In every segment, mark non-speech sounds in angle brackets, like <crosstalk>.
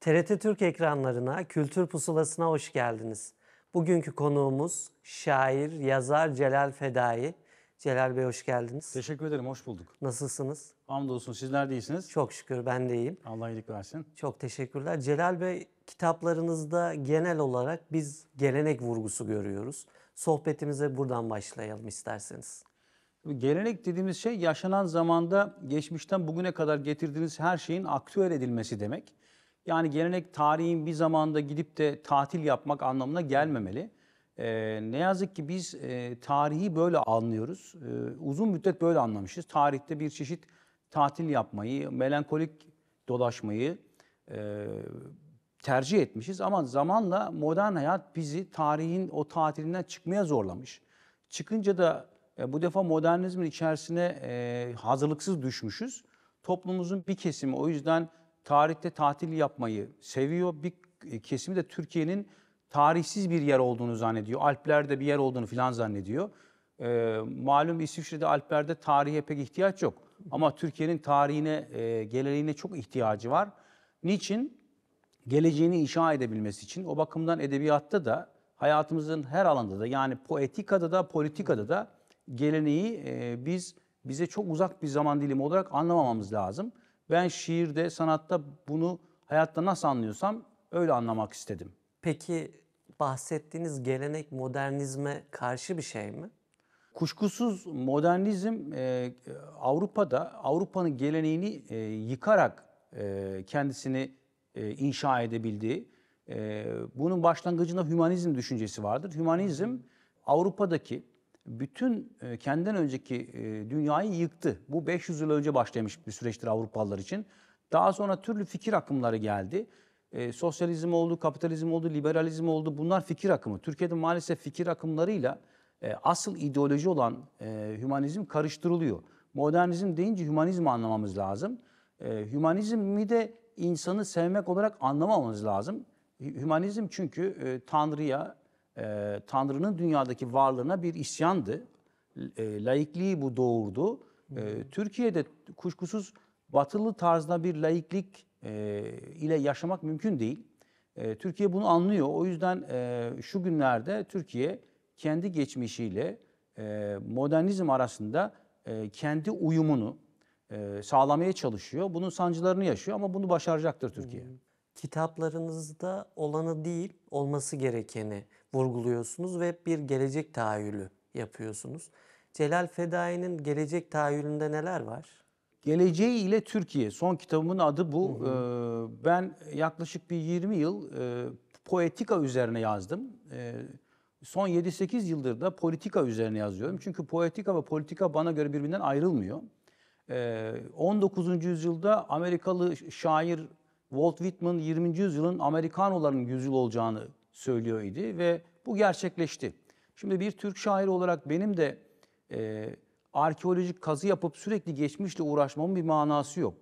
TRT Türk ekranlarına, Kültür Pusulası'na hoş geldiniz. Bugünkü konuğumuz şair, yazar Celal Fedai. Celal Bey hoş geldiniz. Teşekkür ederim, hoş bulduk. Nasılsınız? Hamdolsun, sizler de iyisiniz. Çok şükür, ben de iyiyim. Allah iyilik versin. Çok teşekkürler. Celal Bey, kitaplarınızda genel olarak biz gelenek vurgusu görüyoruz. Sohbetimize buradan başlayalım isterseniz. Gelenek dediğimiz şey yaşanan zamanda geçmişten bugüne kadar getirdiğiniz her şeyin aktüel edilmesi demek. Yani gelenek tarihin bir zamanda gidip de tatil yapmak anlamına gelmemeli. Ee, ne yazık ki biz e, tarihi böyle anlıyoruz. Ee, uzun müddet böyle anlamışız. Tarihte bir çeşit tatil yapmayı, melankolik dolaşmayı e, tercih etmişiz. Ama zamanla modern hayat bizi tarihin o tatilinden çıkmaya zorlamış. Çıkınca da e, bu defa modernizmin içerisine e, hazırlıksız düşmüşüz. Toplumumuzun bir kesimi o yüzden tarihte tatil yapmayı seviyor. Bir kesimi de Türkiye'nin tarihsiz bir yer olduğunu zannediyor. Alplerde bir yer olduğunu filan zannediyor. E, malum İsviçre'de Alplerde tarihe pek ihtiyaç yok. Ama Türkiye'nin tarihine, e, geleneğine çok ihtiyacı var. Niçin? Geleceğini inşa edebilmesi için. O bakımdan edebiyatta da, hayatımızın her alanda da, yani poetikada da, politikada da geleneği e, biz bize çok uzak bir zaman dilimi olarak anlamamamız lazım. Ben şiirde, sanatta bunu hayatta nasıl anlıyorsam öyle anlamak istedim. Peki bahsettiğiniz gelenek modernizme karşı bir şey mi? Kuşkusuz modernizm e, Avrupa'da Avrupa'nın geleneğini e, yıkarak e, kendisini e, inşa edebildiği, e, bunun başlangıcında hümanizm düşüncesi vardır. Hümanizm Avrupa'daki bütün e, kendinden önceki e, dünyayı yıktı. Bu 500 yıl önce başlamış bir süreçtir Avrupalılar için. Daha sonra türlü fikir akımları geldi. E, sosyalizm oldu, kapitalizm oldu, liberalizm oldu. Bunlar fikir akımı. Türkiye'de maalesef fikir akımlarıyla e, asıl ideoloji olan e, hümanizm karıştırılıyor. Modernizm deyince hümanizmi anlamamız lazım. E, hümanizmi de insanı sevmek olarak anlamamız lazım. Hümanizm çünkü e, Tanrı'ya, e, Tanrı'nın dünyadaki varlığına bir isyandı. E, laikliği bu doğurdu. E, Türkiye'de kuşkusuz batılı tarzda bir laiklik e, ile yaşamak mümkün değil. E, Türkiye bunu anlıyor. O yüzden e, şu günlerde Türkiye kendi geçmişiyle e, modernizm arasında e, kendi uyumunu e, sağlamaya çalışıyor. Bunun sancılarını yaşıyor ama bunu başaracaktır Türkiye. Hmm kitaplarınızda olanı değil, olması gerekeni vurguluyorsunuz ve bir gelecek tahayyülü yapıyorsunuz. Celal Fedai'nin gelecek tahayyülünde neler var? Geleceği ile Türkiye. Son kitabımın adı bu. Hı hı. Ee, ben yaklaşık bir 20 yıl e, poetika üzerine yazdım. E, son 7-8 yıldır da politika üzerine yazıyorum. Çünkü poetika ve politika bana göre birbirinden ayrılmıyor. 19. E, yüzyılda Amerikalı şair Walt Whitman 20. yüzyılın Amerikanoların yüzyıl olacağını söylüyor idi ve bu gerçekleşti. Şimdi bir Türk şairi olarak benim de e, arkeolojik kazı yapıp sürekli geçmişle uğraşmamın bir manası yok.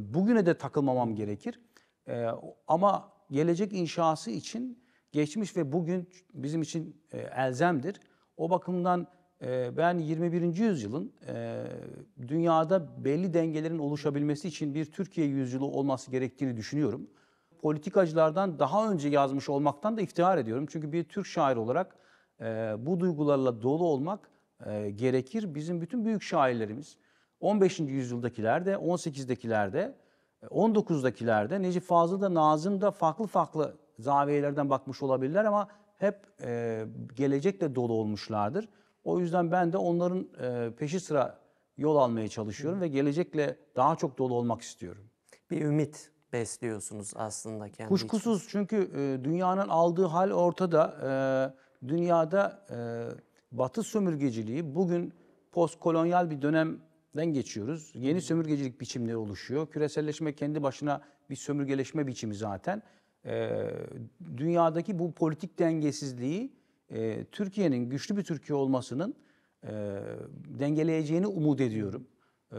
Bugüne de takılmamam gerekir. E, ama gelecek inşası için geçmiş ve bugün bizim için e, elzemdir. O bakımdan ee, ben 21. yüzyılın e, dünyada belli dengelerin oluşabilmesi için bir Türkiye yüzyılı olması gerektiğini düşünüyorum. Politikacılardan daha önce yazmış olmaktan da iftihar ediyorum. Çünkü bir Türk şair olarak e, bu duygularla dolu olmak e, gerekir. Bizim bütün büyük şairlerimiz 15. yüzyıldakilerde, 18'dekilerde, 19'dakilerde Necip Fazıl da Nazım da farklı farklı zaviyelerden bakmış olabilirler ama hep gelecekle dolu olmuşlardır. O yüzden ben de onların e, peşi sıra yol almaya çalışıyorum ve gelecekle daha çok dolu olmak istiyorum. Bir ümit besliyorsunuz aslında kendi Kuşkusuz için. çünkü e, dünyanın aldığı hal ortada. E, dünyada e, batı sömürgeciliği bugün postkolonyal bir dönemden geçiyoruz. Yeni hmm. sömürgecilik biçimleri oluşuyor. Küreselleşme kendi başına bir sömürgeleşme biçimi zaten. E, dünyadaki bu politik dengesizliği e, Türkiye'nin güçlü bir Türkiye olmasının e, dengeleyeceğini umut ediyorum. E,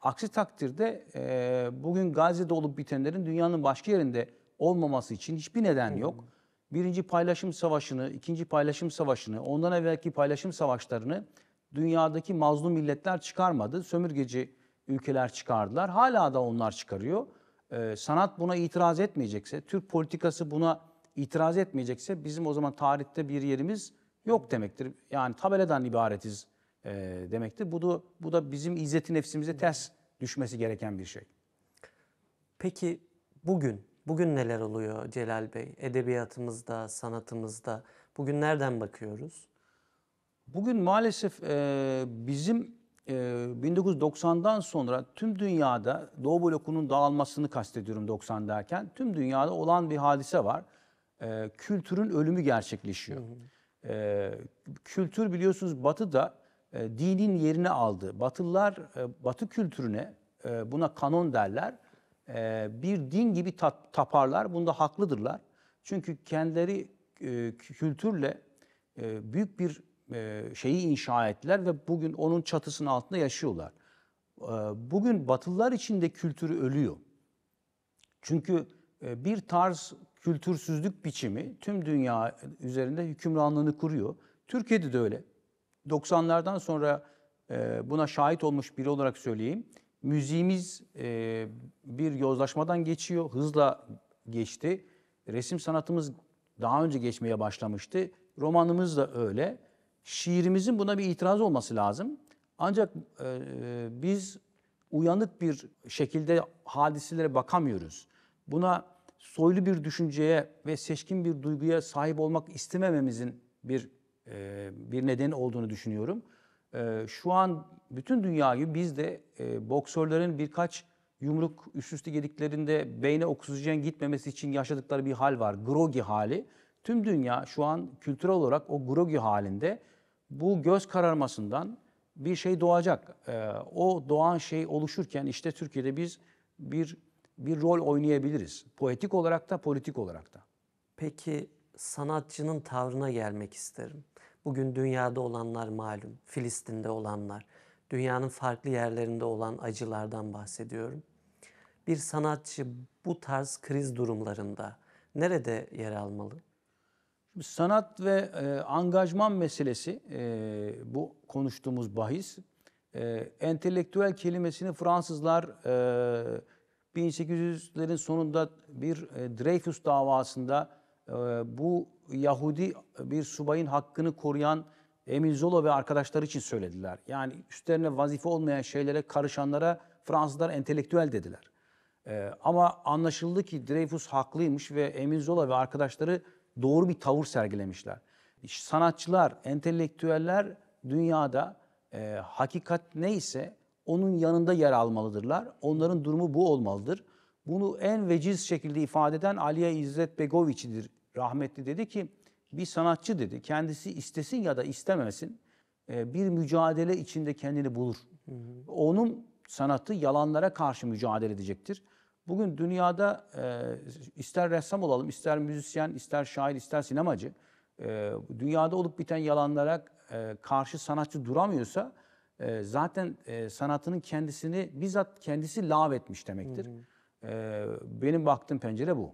aksi takdirde e, bugün Gazze'de olup bitenlerin dünyanın başka yerinde olmaması için hiçbir neden yok. Birinci paylaşım savaşını, ikinci paylaşım savaşını, ondan evvelki paylaşım savaşlarını dünyadaki mazlum milletler çıkarmadı. Sömürgeci ülkeler çıkardılar. Hala da onlar çıkarıyor. Ee, sanat buna itiraz etmeyecekse, Türk politikası buna itiraz etmeyecekse bizim o zaman tarihte bir yerimiz yok demektir. Yani tabeladan ibaretiz e, demektir. Bu da, bu da bizim izzeti nefsimize ters düşmesi gereken bir şey. Peki bugün, bugün neler oluyor Celal Bey? Edebiyatımızda, sanatımızda bugün nereden bakıyoruz? Bugün maalesef e, bizim e, 1990'dan sonra tüm dünyada Doğu blokunun dağılmasını kastediyorum 90 derken tüm dünyada olan bir hadise var e, kültürün ölümü gerçekleşiyor. Hı hı. E, kültür biliyorsunuz Batı'da e, dinin yerini aldı. Batılılar e, Batı kültürüne e, buna kanon derler. E, bir din gibi ta, taparlar. Bunda haklıdırlar. Çünkü kendileri e, kültürle e, büyük bir e, şeyi inşa ettiler ve bugün onun çatısının altında yaşıyorlar. E, bugün Batılılar için de kültürü ölüyor. Çünkü e, bir tarz kültürsüzlük biçimi tüm dünya üzerinde hükümranlığını kuruyor. Türkiye'de de öyle. 90'lardan sonra e, buna şahit olmuş biri olarak söyleyeyim. Müziğimiz e, bir yozlaşmadan geçiyor, hızla geçti. Resim sanatımız daha önce geçmeye başlamıştı. Romanımız da öyle. Şiirimizin buna bir itiraz olması lazım. Ancak e, biz uyanık bir şekilde hadiselere bakamıyoruz. Buna soylu bir düşünceye ve seçkin bir duyguya sahip olmak istemememizin bir e, bir nedeni olduğunu düşünüyorum. E, şu an bütün dünya gibi biz de e, boksörlerin birkaç yumruk üst üste yediklerinde beyne oksijen gitmemesi için yaşadıkları bir hal var. Grogi hali. Tüm dünya şu an kültürel olarak o grogi halinde bu göz kararmasından bir şey doğacak. E, o doğan şey oluşurken işte Türkiye'de biz bir bir rol oynayabiliriz. Poetik olarak da, politik olarak da. Peki sanatçının tavrına gelmek isterim. Bugün dünyada olanlar malum, Filistin'de olanlar, dünyanın farklı yerlerinde olan acılardan bahsediyorum. Bir sanatçı bu tarz kriz durumlarında nerede yer almalı? Sanat ve e, angajman meselesi e, bu konuştuğumuz bahis. E, entelektüel kelimesini Fransızlar e, 1800'lerin sonunda bir e, Dreyfus davasında e, bu Yahudi e, bir subayın hakkını koruyan Emil Zola ve arkadaşları için söylediler. Yani üstlerine vazife olmayan şeylere karışanlara Fransızlar entelektüel dediler. E, ama anlaşıldı ki Dreyfus haklıymış ve Emil Zola ve arkadaşları doğru bir tavır sergilemişler. Sanatçılar, entelektüeller dünyada e, hakikat neyse onun yanında yer almalıdırlar. Onların durumu bu olmalıdır. Bunu en veciz şekilde ifade eden Aliye İzzet Begoviç'idir. Rahmetli dedi ki bir sanatçı dedi kendisi istesin ya da istememesin, e, bir mücadele içinde kendini bulur. Hı hı. Onun sanatı yalanlara karşı mücadele edecektir. Bugün dünyada e, ister ressam olalım, ister müzisyen, ister şair, ister sinemacı, e, dünyada olup biten yalanlara karşı sanatçı duramıyorsa e, zaten e, sanatının kendisini bizzat kendisi lav etmiş demektir. Hı hı. E, benim baktığım pencere bu.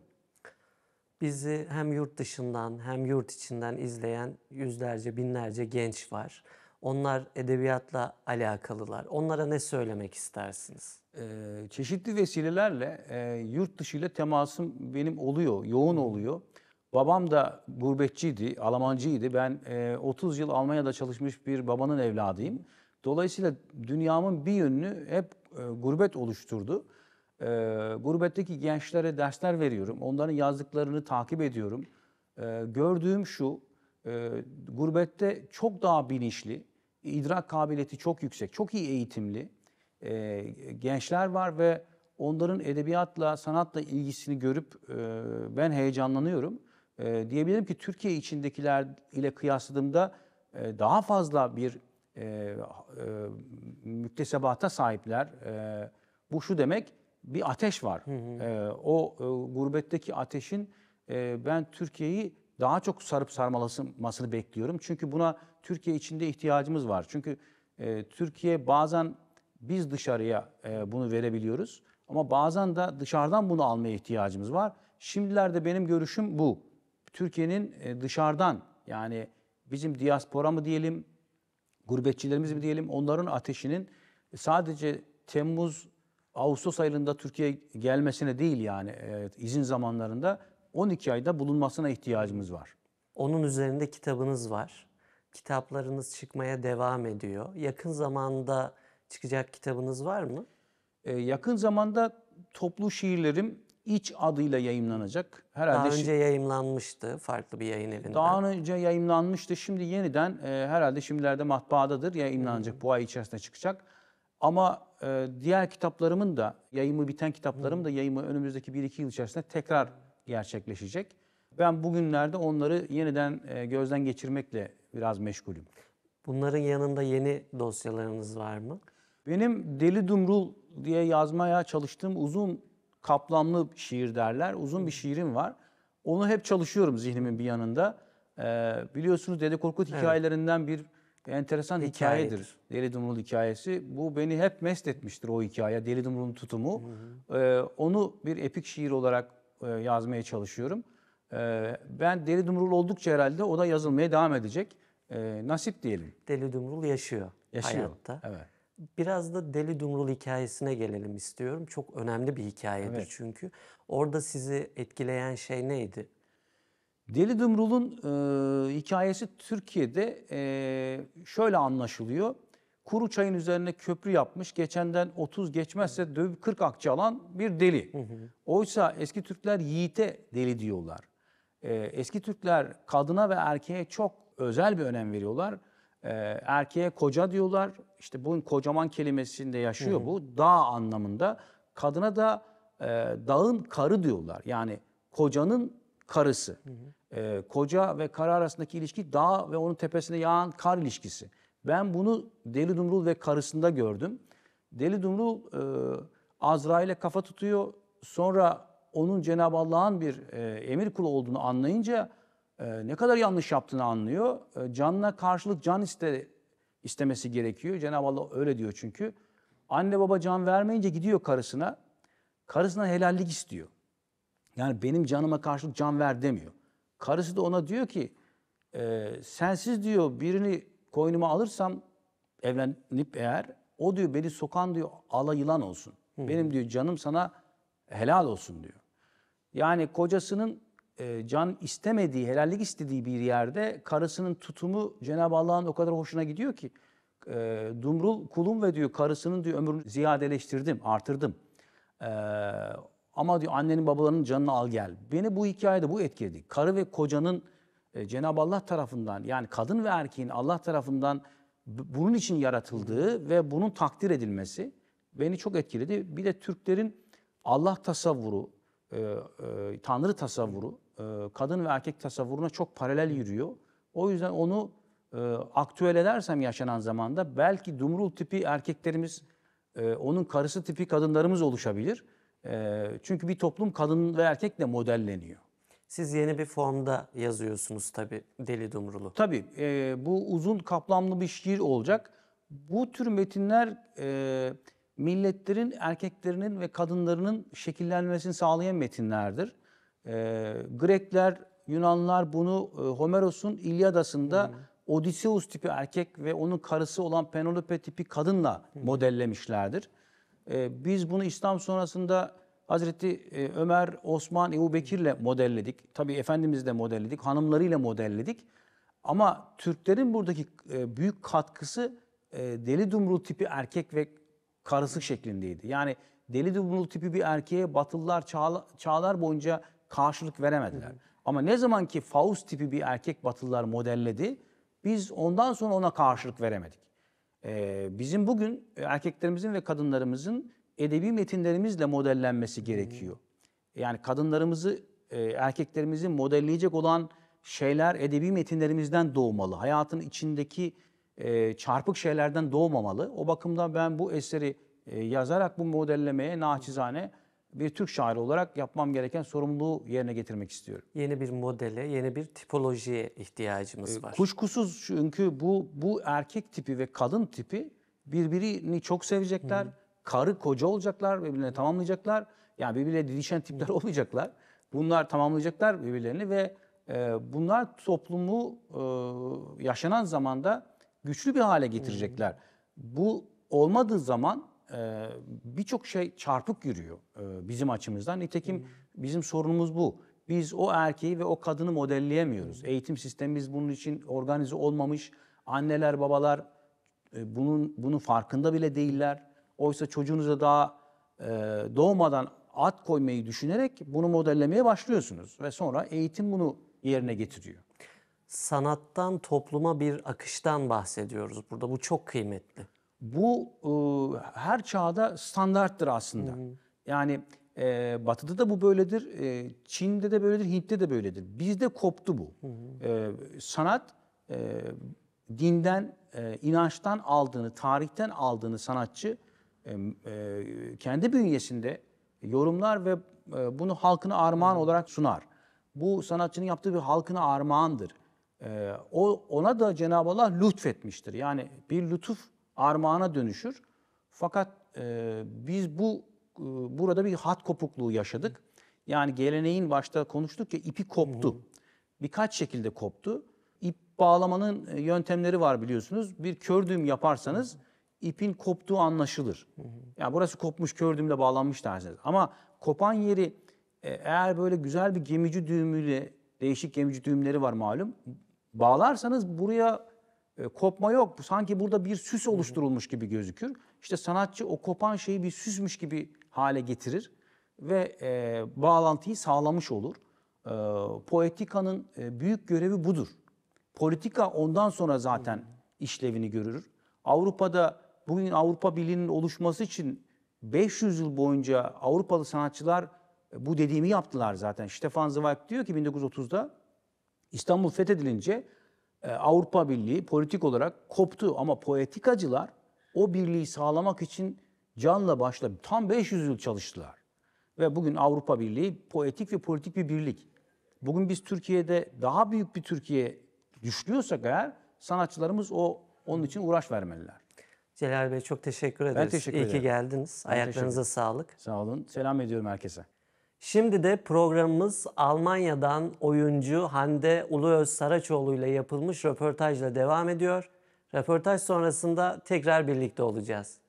Bizi hem yurt dışından hem yurt içinden izleyen yüzlerce, binlerce genç var. Onlar edebiyatla alakalılar. Onlara ne söylemek istersiniz? Ee, çeşitli vesilelerle e, yurt dışı ile temasım benim oluyor, yoğun oluyor. Babam da gurbetçiydi, Almancıydı. Ben e, 30 yıl Almanya'da çalışmış bir babanın evladıyım. Dolayısıyla dünyamın bir yönünü hep e, gurbet oluşturdu. E, gurbetteki gençlere dersler veriyorum. Onların yazdıklarını takip ediyorum. E, gördüğüm şu, e, gurbette çok daha bilinçli, idrak kabiliyeti çok yüksek, çok iyi eğitimli e, gençler var ve onların edebiyatla, sanatla ilgisini görüp e, ben heyecanlanıyorum. E, diyebilirim ki Türkiye içindekiler ile kıyasladığımda e, daha fazla bir e, e, müktesebata sahipler. E, bu şu demek bir ateş var. Hı hı. E, o e, gurbetteki ateşin e, ben Türkiye'yi daha çok sarıp sarmalamasını bekliyorum. Çünkü buna Türkiye içinde ihtiyacımız var. Çünkü e, Türkiye bazen biz dışarıya e, bunu verebiliyoruz ama bazen de dışarıdan bunu almaya ihtiyacımız var. Şimdilerde benim görüşüm bu. Türkiye'nin e, dışarıdan yani bizim diaspora mı diyelim, gurbetçilerimiz mi diyelim onların ateşinin sadece Temmuz Ağustos aylarında Türkiye'ye gelmesine değil yani e, izin zamanlarında 12 ayda bulunmasına ihtiyacımız var. Onun üzerinde kitabınız var. Kitaplarınız çıkmaya devam ediyor. Yakın zamanda çıkacak kitabınız var mı? Ee, yakın zamanda toplu şiirlerim İç adıyla yayınlanacak. Herhalde Daha önce şi- yayınlanmıştı farklı bir yayın evinde. Daha önce yayınlanmıştı. Şimdi yeniden e, herhalde şimdilerde matbaadadır yayınlanacak. Bu ay içerisinde çıkacak. Ama e, diğer kitaplarımın da yayımı biten kitaplarım da yayımı önümüzdeki 1-2 yıl içerisinde tekrar gerçekleşecek. Ben bugünlerde onları yeniden e, gözden geçirmekle biraz meşgulüm. Bunların yanında yeni dosyalarınız var mı? Benim Deli Dumrul diye yazmaya çalıştığım uzun kaplamlı şiir derler. Uzun bir şiirim var. Onu hep çalışıyorum zihnimin bir yanında. Ee, biliyorsunuz Dede Korkut evet. hikayelerinden bir enteresan Hikayedir. hikayedir. Deli Dumrul hikayesi. Bu beni hep mest etmiştir o hikaye. Deli Dumrul'un tutumu. Hı hı. Ee, onu bir epik şiir olarak e, yazmaya çalışıyorum. Ee, ben Deli Dumrul oldukça herhalde o da yazılmaya devam edecek. Ee, nasip diyelim. Deli Dumrul yaşıyor. Yaşıyor. Hayatta. Evet. Biraz da Deli Dumrul hikayesine gelelim istiyorum. Çok önemli bir hikayedir evet. çünkü. Orada sizi etkileyen şey neydi? Deli Dumrul'un e, hikayesi Türkiye'de e, şöyle anlaşılıyor. Kuru çayın üzerine köprü yapmış, geçenden 30 geçmezse dövüp 40 akçe alan bir deli. Hı hı. Oysa eski Türkler yiğite deli diyorlar. E, eski Türkler kadına ve erkeğe çok özel bir önem veriyorlar. E, erkeğe koca diyorlar, işte bunun kocaman kelimesinde yaşıyor Hı-hı. bu. Dağ anlamında. Kadına da e, dağın karı diyorlar. Yani kocanın karısı. Hı hı. E, koca ve karı arasındaki ilişki dağ ve onun tepesine yağan kar ilişkisi. Ben bunu Deli Dumrul ve karısında gördüm. Deli Dumrul e, Azrail'e kafa tutuyor. Sonra onun Cenab-ı Allah'ın bir e, emir kulu olduğunu anlayınca e, ne kadar yanlış yaptığını anlıyor. E, canına karşılık can iste istemesi gerekiyor. Cenab-ı Allah öyle diyor çünkü. Anne baba can vermeyince gidiyor karısına. Karısına helallik istiyor. Yani benim canıma karşılık can ver demiyor. Karısı da ona diyor ki e, sensiz diyor birini koynuma alırsam evlenip eğer o diyor beni sokan diyor ala yılan olsun. Hı. Benim diyor canım sana helal olsun diyor. Yani kocasının e, can istemediği, helallik istediği bir yerde karısının tutumu Cenab-ı Allah'ın o kadar hoşuna gidiyor ki e, Dumrul kulum ve diyor karısının diyor ömrünü ziyadeleştirdim, artırdım. E, ama diyor annenin babalarının canını al gel. Beni bu hikayede bu etkiledi. Karı ve kocanın Cenab-ı Allah tarafından yani kadın ve erkeğin Allah tarafından bunun için yaratıldığı ve bunun takdir edilmesi beni çok etkiledi. Bir de Türklerin Allah tasavvuru, e, e, tanrı tasavvuru e, kadın ve erkek tasavvuruna çok paralel yürüyor. O yüzden onu e, aktüel edersem yaşanan zamanda belki dumrul tipi erkeklerimiz, e, onun karısı tipi kadınlarımız oluşabilir. E, çünkü bir toplum kadın ve erkekle modelleniyor. Siz yeni bir formda yazıyorsunuz tabi Deli Dumrul'u. Tabi e, bu uzun kaplamlı bir şiir olacak. Bu tür metinler e, milletlerin erkeklerinin ve kadınlarının şekillenmesini sağlayan metinlerdir. E, Grekler, Yunanlar bunu e, Homeros'un İlyadası'nda hmm. Odysseus tipi erkek ve onun karısı olan Penelope tipi kadınla hmm. modellemişlerdir. E, biz bunu İslam sonrasında Hazreti e, Ömer, Osman, Ebu Bekir'le modelledik. Tabii Efendimiz'le modelledik, hanımlarıyla modelledik. Ama Türklerin buradaki e, büyük katkısı e, deli dumrul tipi erkek ve karısık şeklindeydi. Yani deli dumrul tipi bir erkeğe Batılılar çağla, çağlar boyunca karşılık veremediler. Hı hı. Ama ne zaman ki Faust tipi bir erkek Batılılar modelledi, biz ondan sonra ona karşılık veremedik. Ee, bizim bugün e, erkeklerimizin ve kadınlarımızın edebi metinlerimizle modellenmesi gerekiyor. Yani kadınlarımızı e, erkeklerimizin modelleyecek olan şeyler edebi metinlerimizden doğmalı. Hayatın içindeki e, çarpık şeylerden doğmamalı. O bakımdan ben bu eseri e, yazarak bu modellemeye naçizane bir Türk şairi olarak yapmam gereken sorumluluğu yerine getirmek istiyorum. Yeni bir modele, yeni bir tipolojiye ihtiyacımız e, var. E, kuşkusuz çünkü bu bu erkek tipi ve kadın tipi birbirini çok sevecekler. Hı. Karı koca olacaklar, birbirlerini tamamlayacaklar. Yani birbirine didişen tipler <laughs> olmayacaklar. Bunlar tamamlayacaklar birbirlerini ve e, bunlar toplumu e, yaşanan zamanda güçlü bir hale getirecekler. Bu olmadığı zaman e, birçok şey çarpık yürüyor e, bizim açımızdan. Nitekim bizim sorunumuz bu. Biz o erkeği ve o kadını modelleyemiyoruz. Eğitim sistemimiz bunun için organize olmamış. Anneler, babalar e, bunun bunun farkında bile değiller. Oysa çocuğunuza daha doğmadan ad koymayı düşünerek bunu modellemeye başlıyorsunuz ve sonra eğitim bunu yerine getiriyor sanattan topluma bir akıştan bahsediyoruz burada. Bu çok kıymetli. Bu e, her çağda standarttır aslında. Hı. Yani e, Batı'da da bu böyledir, e, Çin'de de böyledir, Hint'te de böyledir. Bizde koptu bu. E, sanat e, dinden, e, inançtan aldığını, tarihten aldığını sanatçı e, e, kendi bünyesinde yorumlar ve e, bunu halkına armağan hı. olarak sunar. Bu sanatçının yaptığı bir halkına armağandır e, o ona da Cenab-ı Allah lütfetmiştir. Yani bir lütuf armağana dönüşür. Fakat e, biz bu e, burada bir hat kopukluğu yaşadık. Yani geleneğin başta konuştuk ya ipi koptu. Hı hı. Birkaç şekilde koptu. İp bağlamanın e, yöntemleri var biliyorsunuz. Bir kördüğüm yaparsanız ipin koptuğu anlaşılır. Yani burası kopmuş kördüğümle bağlanmış dersiniz. Ama kopan yeri e, eğer böyle güzel bir gemici düğümüyle değişik gemici düğümleri var malum bağlarsanız buraya e, kopma yok. Sanki burada bir süs oluşturulmuş gibi gözükür. İşte sanatçı o kopan şeyi bir süsmüş gibi hale getirir ve e, bağlantıyı sağlamış olur. E, poetikanın e, büyük görevi budur. Politika ondan sonra zaten işlevini görür. Avrupa'da bugün Avrupa Birliği'nin oluşması için 500 yıl boyunca Avrupalı sanatçılar e, bu dediğimi yaptılar zaten. Stefan Zweig diyor ki 1930'da İstanbul fethedilince e, Avrupa Birliği politik olarak koptu ama poetikacılar o birliği sağlamak için canla başla tam 500 yıl çalıştılar. Ve bugün Avrupa Birliği poetik ve politik bir birlik. Bugün biz Türkiye'de daha büyük bir Türkiye düşünüyorsak eğer sanatçılarımız o onun için uğraş vermeliler. Celal Bey çok teşekkür ederiz. Ben teşekkür ederim. İyi ki geldiniz. Ben Ayaklarınıza sağlık. Sağ olun. Selam ediyorum herkese. Şimdi de programımız Almanya'dan oyuncu Hande Uluöz Saraçoğlu ile yapılmış röportajla devam ediyor. Röportaj sonrasında tekrar birlikte olacağız.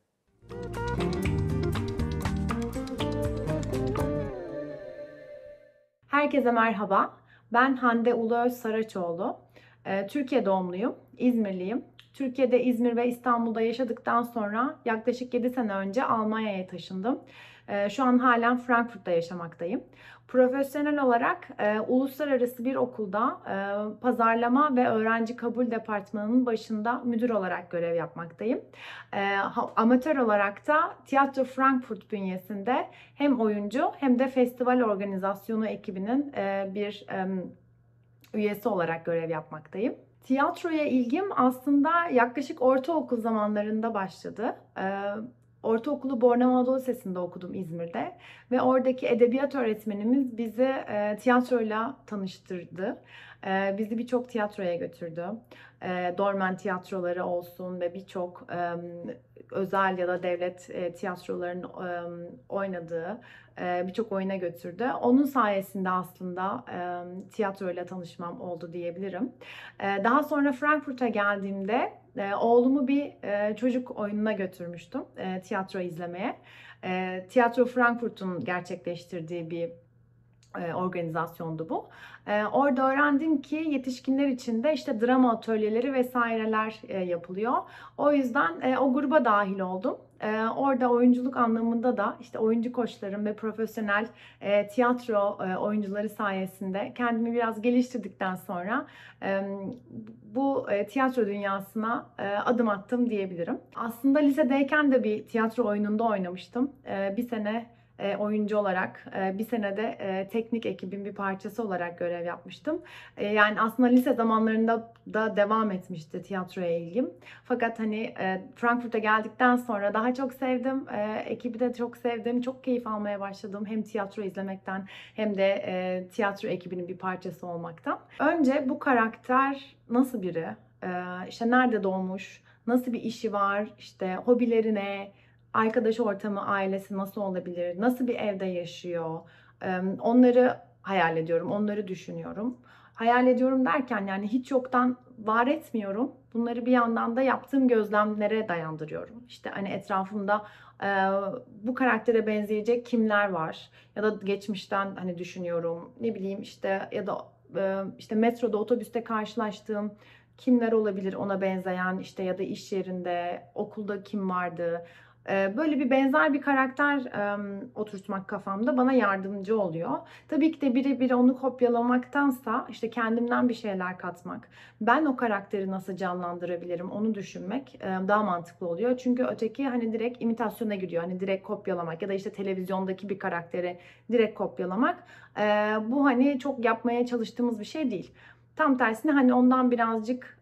Herkese merhaba. Ben Hande Uluöz Saraçoğlu. Ee, Türkiye doğumluyum, İzmirliyim. Türkiye'de İzmir ve İstanbul'da yaşadıktan sonra yaklaşık 7 sene önce Almanya'ya taşındım. Ee, şu an halen Frankfurt'ta yaşamaktayım. Profesyonel olarak e, uluslararası bir okulda e, pazarlama ve öğrenci kabul departmanının başında müdür olarak görev yapmaktayım. E, amatör olarak da Tiyatro Frankfurt bünyesinde hem oyuncu hem de festival organizasyonu ekibinin e, bir e, üyesi olarak görev yapmaktayım. Tiyatroya ilgim aslında yaklaşık ortaokul zamanlarında başladı. E, ortaokulu Bornova Anadolu Lisesi'nde okudum İzmir'de ve oradaki edebiyat öğretmenimiz bizi e, tiyatroyla tanıştırdı. E, bizi birçok tiyatroya götürdü. E, Dorman tiyatroları olsun ve birçok e, özel ya da devlet e, tiyatroların e, oynadığı e, birçok oyuna götürdü. Onun sayesinde aslında e, tiyatroyla tanışmam oldu diyebilirim. E, daha sonra Frankfurt'a geldiğimde e, oğlumu bir e, çocuk oyununa götürmüştüm e, tiyatro izlemeye. E, tiyatro Frankfurt'un gerçekleştirdiği bir e, organizasyondu bu. E, orada öğrendim ki yetişkinler için de işte drama atölyeleri vesaireler e, yapılıyor. O yüzden o gruba dahil oldum. Ee, orada oyunculuk anlamında da işte oyuncu koçlarım ve profesyonel e, tiyatro e, oyuncuları sayesinde kendimi biraz geliştirdikten sonra e, bu e, tiyatro dünyasına e, adım attım diyebilirim. Aslında lisedeyken de bir tiyatro oyununda oynamıştım. E, bir sene e, oyuncu olarak e, bir senede e, teknik ekibin bir parçası olarak görev yapmıştım. E, yani aslında lise zamanlarında da devam etmişti tiyatroya ilgim. Fakat hani Frankfurt'a geldikten sonra daha çok sevdim. ekibi de çok sevdim. Çok keyif almaya başladım. Hem tiyatro izlemekten hem de e, tiyatro ekibinin bir parçası olmaktan. Önce bu karakter nasıl biri? İşte nerede doğmuş? Nasıl bir işi var? İşte hobileri ne? arkadaş ortamı, ailesi nasıl olabilir, nasıl bir evde yaşıyor, onları hayal ediyorum, onları düşünüyorum. Hayal ediyorum derken yani hiç yoktan var etmiyorum. Bunları bir yandan da yaptığım gözlemlere dayandırıyorum. İşte hani etrafımda e, bu karaktere benzeyecek kimler var ya da geçmişten hani düşünüyorum. Ne bileyim işte ya da e, işte metroda, otobüste karşılaştığım kimler olabilir ona benzeyen işte ya da iş yerinde, okulda kim vardı? Böyle bir benzer bir karakter oturtmak kafamda bana yardımcı oluyor. Tabii ki de birebir onu kopyalamaktansa işte kendimden bir şeyler katmak, ben o karakteri nasıl canlandırabilirim onu düşünmek daha mantıklı oluyor. Çünkü öteki hani direkt imitasyona giriyor. Hani direkt kopyalamak ya da işte televizyondaki bir karakteri direkt kopyalamak. Bu hani çok yapmaya çalıştığımız bir şey değil. Tam tersine hani ondan birazcık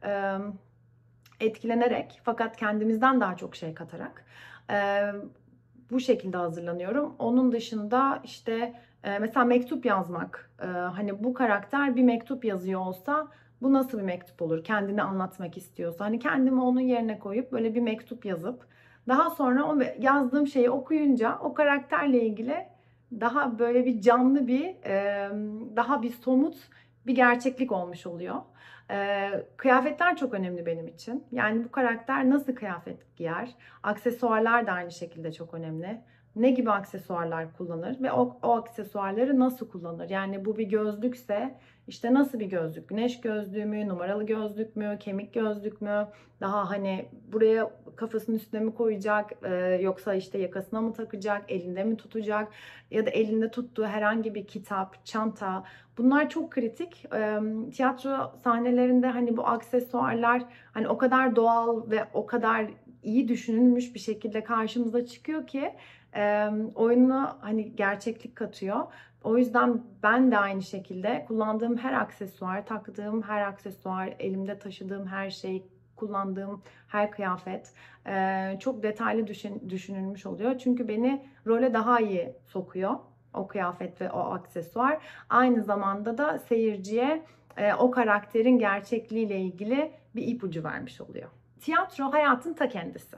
etkilenerek fakat kendimizden daha çok şey katarak e, bu şekilde hazırlanıyorum. Onun dışında işte e, mesela mektup yazmak. E, hani bu karakter bir mektup yazıyor olsa bu nasıl bir mektup olur? Kendini anlatmak istiyorsa. Hani kendimi onun yerine koyup böyle bir mektup yazıp daha sonra o yazdığım şeyi okuyunca o karakterle ilgili daha böyle bir canlı bir, daha bir somut bir gerçeklik olmuş oluyor kıyafetler çok önemli benim için. Yani bu karakter nasıl kıyafet giyer? Aksesuarlar da aynı şekilde çok önemli ne gibi aksesuarlar kullanır ve o, o aksesuarları nasıl kullanır? Yani bu bir gözlükse işte nasıl bir gözlük? Güneş gözlüğü mü, numaralı gözlük mü, kemik gözlük mü? Daha hani buraya kafasının üstüne mi koyacak e, yoksa işte yakasına mı takacak, elinde mi tutacak ya da elinde tuttuğu herhangi bir kitap, çanta bunlar çok kritik. E, tiyatro sahnelerinde hani bu aksesuarlar hani o kadar doğal ve o kadar iyi düşünülmüş bir şekilde karşımıza çıkıyor ki e, oyununa hani gerçeklik katıyor. O yüzden ben de aynı şekilde kullandığım her aksesuar, taktığım her aksesuar, elimde taşıdığım her şey, kullandığım her kıyafet e, çok detaylı düşün, düşünülmüş oluyor. Çünkü beni role daha iyi sokuyor o kıyafet ve o aksesuar. Aynı zamanda da seyirciye e, o karakterin gerçekliğiyle ilgili bir ipucu vermiş oluyor. Tiyatro hayatın ta kendisi.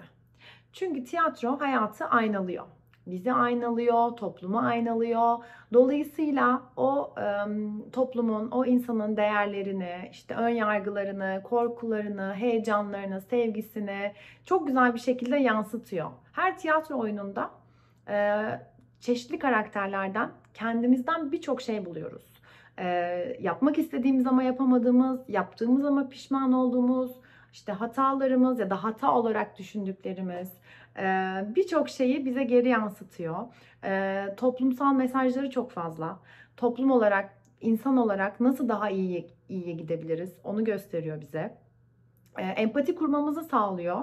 Çünkü tiyatro hayatı aynalıyor bizi aynalıyor, toplumu aynalıyor. Dolayısıyla o ıı, toplumun, o insanın değerlerini, işte ön yargılarını, korkularını, heyecanlarını, sevgisini çok güzel bir şekilde yansıtıyor. Her tiyatro oyununda ıı, çeşitli karakterlerden kendimizden birçok şey buluyoruz. E, yapmak istediğimiz ama yapamadığımız, yaptığımız ama pişman olduğumuz, işte hatalarımız ya da hata olarak düşündüklerimiz, birçok şeyi bize geri yansıtıyor. Toplumsal mesajları çok fazla. Toplum olarak, insan olarak nasıl daha iyiye, iyiye gidebiliriz onu gösteriyor bize. Empati kurmamızı sağlıyor.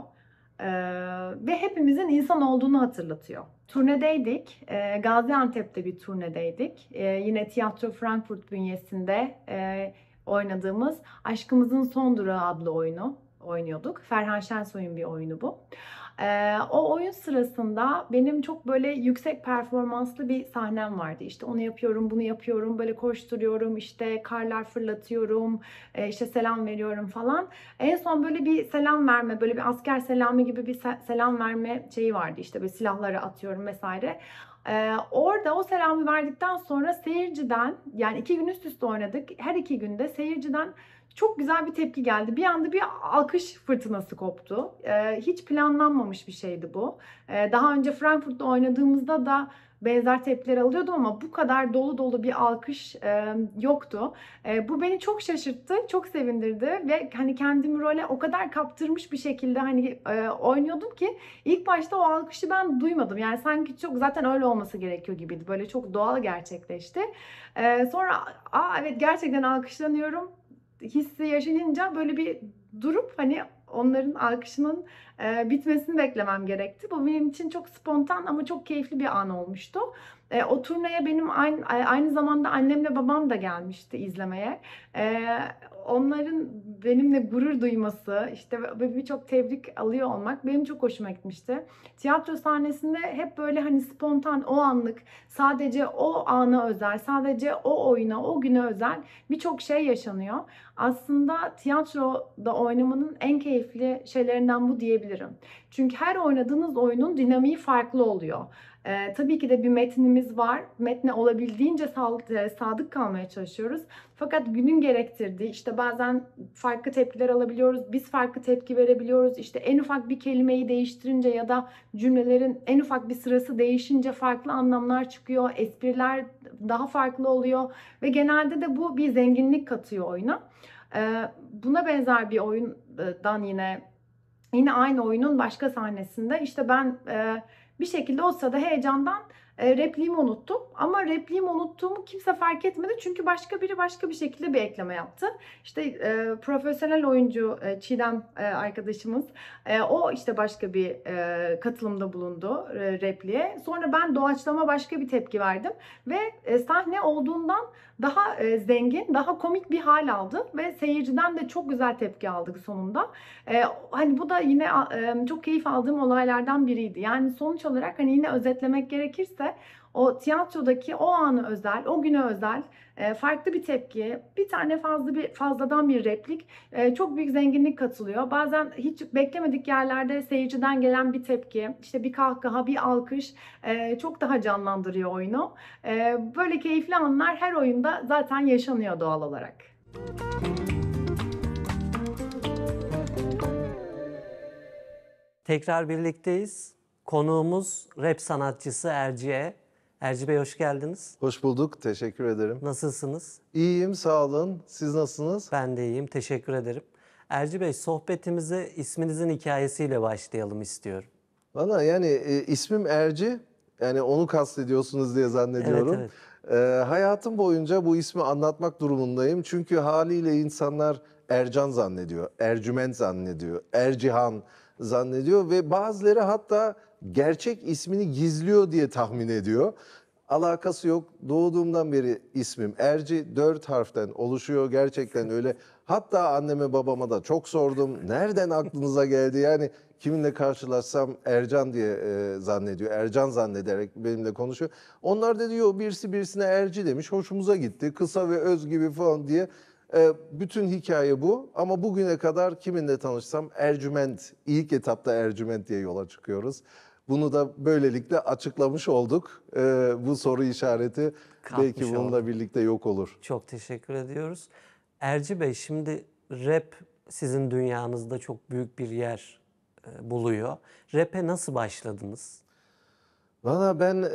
ve hepimizin insan olduğunu hatırlatıyor. Turnedeydik, Gaziantep'te bir turnedeydik. yine Tiyatro Frankfurt bünyesinde oynadığımız Aşkımızın Son Durağı adlı oyunu oynuyorduk. Ferhan Şensoy'un bir oyunu bu o oyun sırasında benim çok böyle yüksek performanslı bir sahnem vardı. İşte onu yapıyorum, bunu yapıyorum, böyle koşturuyorum, işte karlar fırlatıyorum, işte selam veriyorum falan. En son böyle bir selam verme, böyle bir asker selamı gibi bir selam verme şeyi vardı. İşte böyle silahları atıyorum vesaire. Ee, orada o selamı verdikten sonra seyirciden yani iki gün üst üste oynadık. Her iki günde seyirciden çok güzel bir tepki geldi. Bir anda bir alkış fırtınası koptu. Ee, hiç planlanmamış bir şeydi bu. Ee, daha önce Frankfurt'ta oynadığımızda da benzer tepkiler alıyordum ama bu kadar dolu dolu bir alkış e, yoktu. E, bu beni çok şaşırttı, çok sevindirdi ve hani kendimi role o kadar kaptırmış bir şekilde hani e, oynuyordum ki ilk başta o alkışı ben duymadım. Yani sanki çok zaten öyle olması gerekiyor gibiydi. Böyle çok doğal gerçekleşti. E, sonra aa evet gerçekten alkışlanıyorum hissi yaşayınca böyle bir durup hani onların alkışının e, bitmesini beklemem gerekti. Bu benim için çok spontan ama çok keyifli bir an olmuştu. E, o turneye benim aynı, aynı zamanda annemle babam da gelmişti izlemeye. E, onların benimle gurur duyması işte ve birçok tebrik alıyor olmak benim çok hoşuma gitmişti. Tiyatro sahnesinde hep böyle hani spontan o anlık sadece o ana özel, sadece o oyuna, o güne özel birçok şey yaşanıyor. Aslında tiyatroda oynamanın en keyifli şeylerinden bu diyebilirim. Çünkü her oynadığınız oyunun dinamiği farklı oluyor. Ee, tabii ki de bir metnimiz var. Metne olabildiğince e, sadık kalmaya çalışıyoruz. Fakat günün gerektirdiği işte bazen farklı tepkiler alabiliyoruz. Biz farklı tepki verebiliyoruz. İşte en ufak bir kelimeyi değiştirince ya da cümlelerin en ufak bir sırası değişince farklı anlamlar çıkıyor. Espriler daha farklı oluyor ve genelde de bu bir zenginlik katıyor oyuna. Ee, buna benzer bir oyundan yine Yine aynı oyunun başka sahnesinde işte ben e, bir şekilde olsa da heyecandan e, repliğimi unuttum. Ama repliğimi unuttuğumu kimse fark etmedi. Çünkü başka biri başka bir şekilde bir ekleme yaptı. İşte e, profesyonel oyuncu e, Çiğdem e, arkadaşımız e, o işte başka bir e, katılımda bulundu e, repliğe. Sonra ben doğaçlama başka bir tepki verdim. Ve e, sahne olduğundan daha e, zengin, daha komik bir hal aldı. Ve seyirciden de çok güzel tepki aldık sonunda. E, hani bu da yine e, çok keyif aldığım olaylardan biriydi. Yani sonuç olarak hani yine özetlemek gerekirse o tiyatrodaki o anı özel, o güne özel e, farklı bir tepki, bir tane fazla bir fazladan bir replik e, çok büyük zenginlik katılıyor. Bazen hiç beklemedik yerlerde seyirciden gelen bir tepki, işte bir kahkaha, bir alkış e, çok daha canlandırıyor oyunu. Böyle keyifli anlar her oyunda zaten yaşanıyor doğal olarak. Tekrar birlikteyiz. Konuğumuz rap sanatçısı Erciye. Erci Bey hoş geldiniz. Hoş bulduk, teşekkür ederim. Nasılsınız? İyiyim, sağ olun. Siz nasılsınız? Ben de iyiyim, teşekkür ederim. Erci Bey, sohbetimize isminizin hikayesiyle başlayalım istiyorum. Valla yani e, ismim Erci, yani onu kastediyorsunuz diye zannediyorum. Evet, evet. E, hayatım boyunca bu ismi anlatmak durumundayım. Çünkü haliyle insanlar Ercan zannediyor, Ercüment zannediyor, Ercihan zannediyor ve bazıları hatta gerçek ismini gizliyor diye tahmin ediyor. Alakası yok. Doğduğumdan beri ismim Erci dört harften oluşuyor gerçekten öyle. Hatta anneme babama da çok sordum. Nereden aklınıza geldi? Yani kiminle karşılaşsam Ercan diye e, zannediyor. Ercan zannederek benimle konuşuyor. Onlar da diyor birisi birisine Erci demiş. Hoşumuza gitti. Kısa ve öz gibi falan diye. E, bütün hikaye bu. Ama bugüne kadar kiminle tanışsam Ercüment, ilk etapta Ercüment diye yola çıkıyoruz. Bunu da böylelikle açıklamış olduk. Ee, bu soru işareti Kalkmış belki bununla oldu. birlikte yok olur. Çok teşekkür ediyoruz. Erci Bey şimdi rap sizin dünyanızda çok büyük bir yer e, buluyor. Rap'e nasıl başladınız? Valla ben e,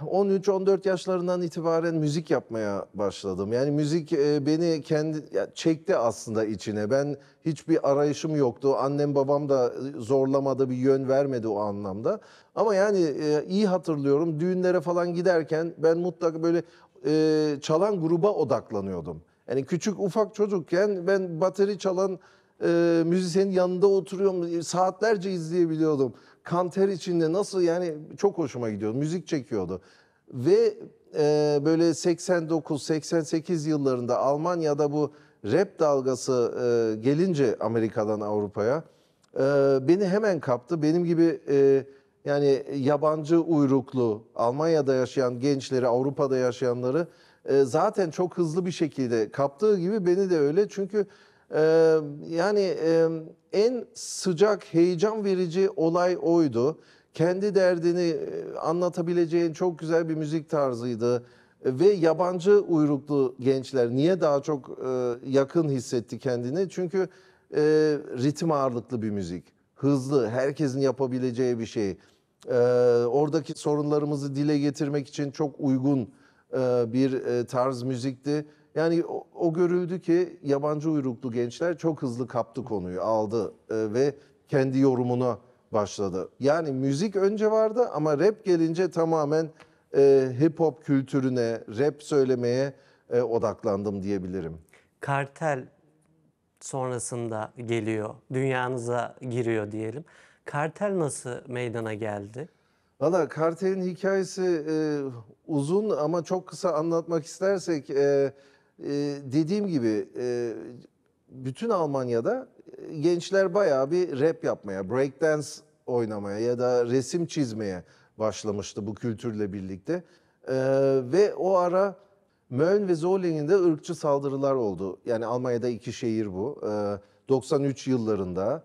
eh, 13-14 yaşlarından itibaren müzik yapmaya başladım. Yani müzik e, beni kendi ya, çekti aslında içine. Ben hiçbir arayışım yoktu. Annem babam da zorlamadı, bir yön vermedi o anlamda. Ama yani e, iyi hatırlıyorum düğünlere falan giderken ben mutlaka böyle e, çalan gruba odaklanıyordum. Yani küçük ufak çocukken ben bateri çalan e, müzisyenin yanında oturuyorum. Saatlerce izleyebiliyordum. Kanter içinde nasıl yani çok hoşuma gidiyordu. Müzik çekiyordu. Ve e, böyle 89-88 yıllarında Almanya'da bu rap dalgası e, gelince Amerika'dan Avrupa'ya e, beni hemen kaptı. Benim gibi e, yani yabancı uyruklu Almanya'da yaşayan gençleri, Avrupa'da yaşayanları e, zaten çok hızlı bir şekilde kaptığı gibi beni de öyle. Çünkü ee, yani e, en sıcak, heyecan verici olay oydu. Kendi derdini anlatabileceğin çok güzel bir müzik tarzıydı. Ve yabancı uyruklu gençler niye daha çok e, yakın hissetti kendini? Çünkü e, ritim ağırlıklı bir müzik. Hızlı, herkesin yapabileceği bir şey. E, oradaki sorunlarımızı dile getirmek için çok uygun e, bir e, tarz müzikti yani o, o görüldü ki yabancı uyruklu gençler çok hızlı kaptı konuyu, aldı e, ve kendi yorumuna başladı. Yani müzik önce vardı ama rap gelince tamamen e, hip hop kültürüne, rap söylemeye e, odaklandım diyebilirim. Kartel sonrasında geliyor, dünyanıza giriyor diyelim. Kartel nasıl meydana geldi? Valla Kartel'in hikayesi e, uzun ama çok kısa anlatmak istersek... E, ee, dediğim gibi e, bütün Almanya'da e, gençler bayağı bir rap yapmaya, breakdance oynamaya ya da resim çizmeye başlamıştı bu kültürle birlikte. Ee, ve o ara Mölln ve Zolling'in de ırkçı saldırılar oldu. Yani Almanya'da iki şehir bu. 93 e, yıllarında.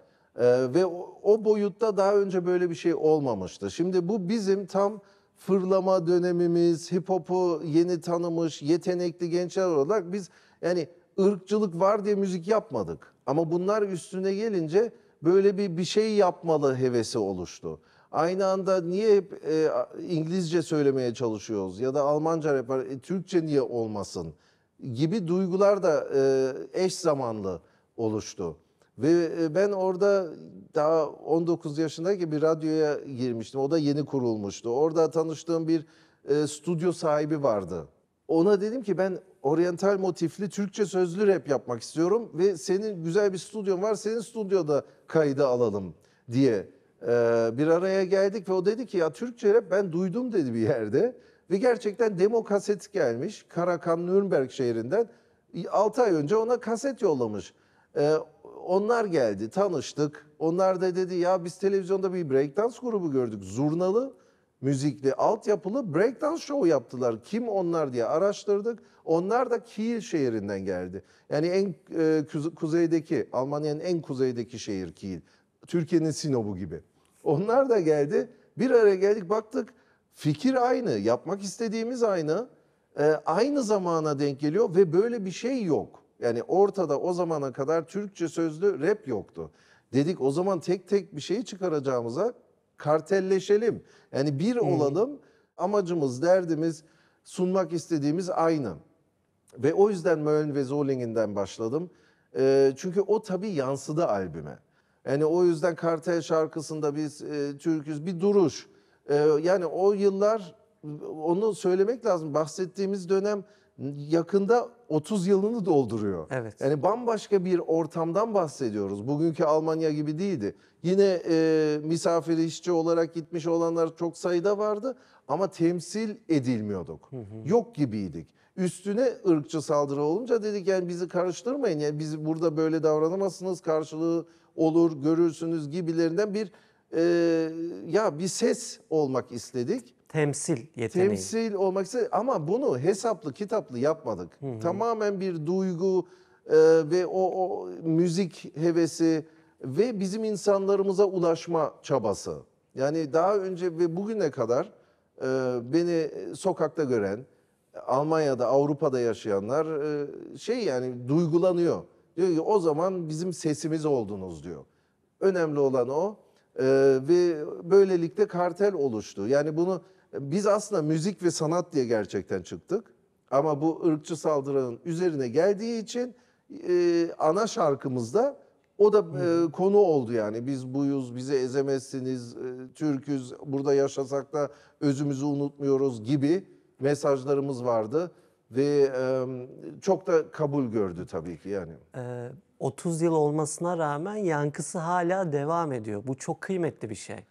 ve o boyutta daha önce böyle bir şey olmamıştı. Şimdi bu bizim tam fırlama dönemimiz, hip hop'u yeni tanımış, yetenekli gençler olarak biz yani ırkçılık var diye müzik yapmadık. Ama bunlar üstüne gelince böyle bir bir şey yapmalı hevesi oluştu. Aynı anda niye hep e, İngilizce söylemeye çalışıyoruz ya da Almanca yapar, e, Türkçe niye olmasın gibi duygular da e, eş zamanlı oluştu. Ve e, ben orada daha 19 yaşındayken bir radyoya girmiştim. O da yeni kurulmuştu. Orada tanıştığım bir e, stüdyo sahibi vardı. Ona dedim ki ben oryantal motifli Türkçe sözlü rap yapmak istiyorum ve senin güzel bir stüdyon var. Senin stüdyoda kaydı alalım diye e, bir araya geldik ve o dedi ki ya Türkçe rap ben duydum dedi bir yerde. Ve gerçekten demo kaset gelmiş Karakan Nürnberg şehrinden. 6 ay önce ona kaset yollamış. E, onlar geldi, tanıştık. Onlar da dedi ya biz televizyonda bir breakdance grubu gördük. Zurnalı, müzikli, altyapılı breakdance show yaptılar. Kim onlar diye araştırdık. Onlar da Kiel şehrinden geldi. Yani en e, kuzeydeki, Almanya'nın en kuzeydeki şehir Kiel. Türkiye'nin Sinop'u gibi. Onlar da geldi. Bir araya geldik baktık fikir aynı, yapmak istediğimiz aynı. E, aynı zamana denk geliyor ve böyle bir şey yok. Yani ortada o zamana kadar Türkçe sözlü rap yoktu. Dedik o zaman tek tek bir şey çıkaracağımıza kartelleşelim. Yani bir hmm. olalım amacımız, derdimiz, sunmak istediğimiz aynı. Ve o yüzden Mölln ve Zolingen'den başladım. E, çünkü o tabii yansıdı albüme. Yani o yüzden Kartel şarkısında biz e, Türküz bir duruş. E, yani o yıllar onu söylemek lazım. Bahsettiğimiz dönem yakında 30 yılını dolduruyor. Evet. Yani bambaşka bir ortamdan bahsediyoruz. Bugünkü Almanya gibi değildi. Yine e, misafir işçi olarak gitmiş olanlar çok sayıda vardı ama temsil edilmiyorduk. Hı hı. Yok gibiydik. Üstüne ırkçı saldırı olunca dedik yani bizi karıştırmayın. Yani biz burada böyle davranamazsınız karşılığı olur görürsünüz gibilerinden bir e, ya bir ses olmak istedik temsil yeteneği. Temsil olmak istedim ama bunu hesaplı kitaplı yapmadık. Hı hı. Tamamen bir duygu e, ve o, o müzik hevesi ve bizim insanlarımıza ulaşma çabası. Yani daha önce ve bugüne kadar e, beni sokakta gören, Almanya'da, Avrupa'da yaşayanlar e, şey yani duygulanıyor. Diyor ki o zaman bizim sesimiz oldunuz diyor. Önemli olan o. Ee, ve böylelikle kartel oluştu. Yani bunu biz aslında müzik ve sanat diye gerçekten çıktık. Ama bu ırkçı saldırının üzerine geldiği için e, ana şarkımızda o da e, konu oldu yani. Biz buyuz, bizi ezemezsiniz, e, Türküz, burada yaşasak da özümüzü unutmuyoruz gibi mesajlarımız vardı. Ve e, çok da kabul gördü tabii ki yani. Ee, 30 yıl olmasına rağmen yankısı hala devam ediyor. Bu çok kıymetli bir şey.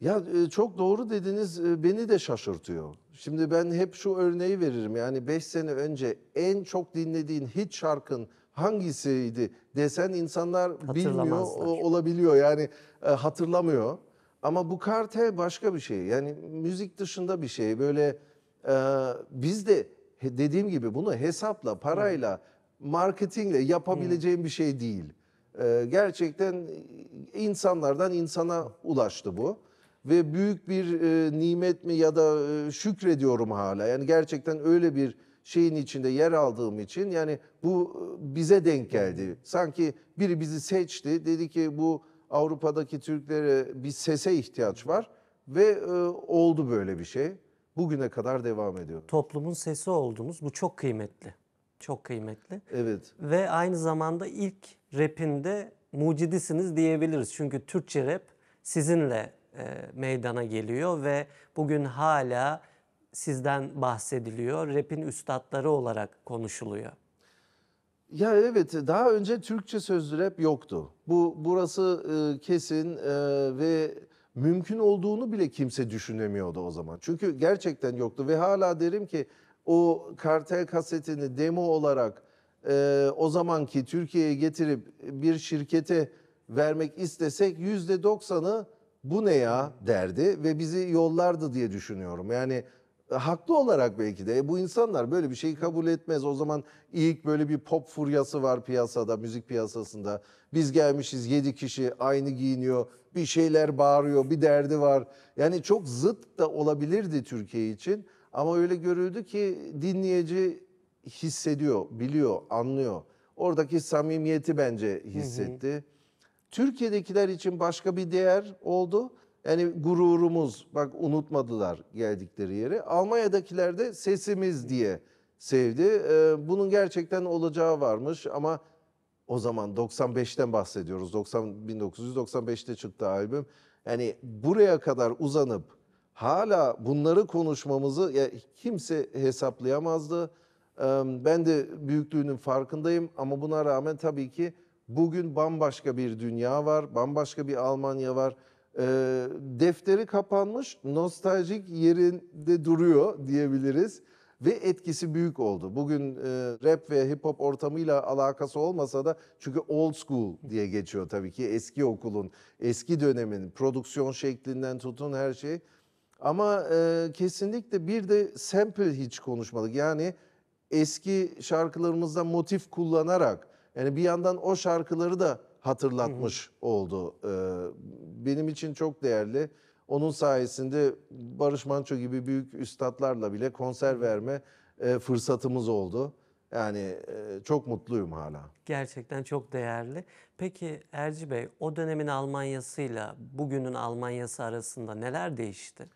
Ya e, çok doğru dediniz e, beni de şaşırtıyor. Şimdi ben hep şu örneği veririm. Yani 5 sene önce en çok dinlediğin hit şarkın hangisiydi desen insanlar bilmiyor olabiliyor. Yani e, hatırlamıyor. Ama bu karte başka bir şey. Yani müzik dışında bir şey. Böyle biz de dediğim gibi bunu hesapla, parayla, marketingle yapabileceğim bir şey değil. Gerçekten insanlardan insana ulaştı bu ve büyük bir e, nimet mi ya da e, şükrediyorum hala. Yani gerçekten öyle bir şeyin içinde yer aldığım için yani bu e, bize denk geldi. Sanki biri bizi seçti. Dedi ki bu Avrupa'daki Türklere bir sese ihtiyaç var ve e, oldu böyle bir şey. Bugüne kadar devam ediyor. Toplumun sesi oldunuz. Bu çok kıymetli. Çok kıymetli. Evet. Ve aynı zamanda ilk rapinde mucidisiniz diyebiliriz. Çünkü Türkçe rap sizinle e, meydana geliyor ve bugün hala sizden bahsediliyor. Rap'in üstadları olarak konuşuluyor. Ya evet daha önce Türkçe sözlü rap yoktu. Bu burası e, kesin e, ve mümkün olduğunu bile kimse düşünemiyordu o zaman. Çünkü gerçekten yoktu ve hala derim ki o kartel kasetini demo olarak e, o zamanki Türkiye'ye getirip bir şirkete vermek istesek yüzde %90'ı bu ne ya derdi ve bizi yollardı diye düşünüyorum. Yani e, haklı olarak belki de e, bu insanlar böyle bir şeyi kabul etmez. O zaman ilk böyle bir pop furyası var piyasada, müzik piyasasında. Biz gelmişiz 7 kişi aynı giyiniyor, bir şeyler bağırıyor, bir derdi var. Yani çok zıt da olabilirdi Türkiye için ama öyle görüldü ki dinleyici hissediyor, biliyor, anlıyor. Oradaki samimiyeti bence hissetti. Hı hı. Türkiye'dekiler için başka bir değer oldu. Yani gururumuz bak unutmadılar geldikleri yeri. Almanya'dakiler de sesimiz diye sevdi. Ee, bunun gerçekten olacağı varmış ama o zaman 95'ten bahsediyoruz. 90 1995'te çıktı albüm. Yani buraya kadar uzanıp hala bunları konuşmamızı ya kimse hesaplayamazdı. Ee, ben de büyüklüğünün farkındayım ama buna rağmen tabii ki Bugün bambaşka bir dünya var, bambaşka bir Almanya var. E, defteri kapanmış, nostaljik yerinde duruyor diyebiliriz ve etkisi büyük oldu. Bugün e, rap ve hip hop ortamıyla alakası olmasa da çünkü old school diye geçiyor tabii ki eski okulun, eski dönemin prodüksiyon şeklinden tutun her şey. Ama e, kesinlikle bir de sample hiç konuşmadık. Yani eski şarkılarımızda motif kullanarak yani bir yandan o şarkıları da hatırlatmış hı hı. oldu. Ee, benim için çok değerli. Onun sayesinde Barış Manço gibi büyük üstadlarla bile konser verme e, fırsatımız oldu. Yani e, çok mutluyum hala. Gerçekten çok değerli. Peki Erci Bey o dönemin Almanya'sıyla bugünün Almanya'sı arasında neler değişti?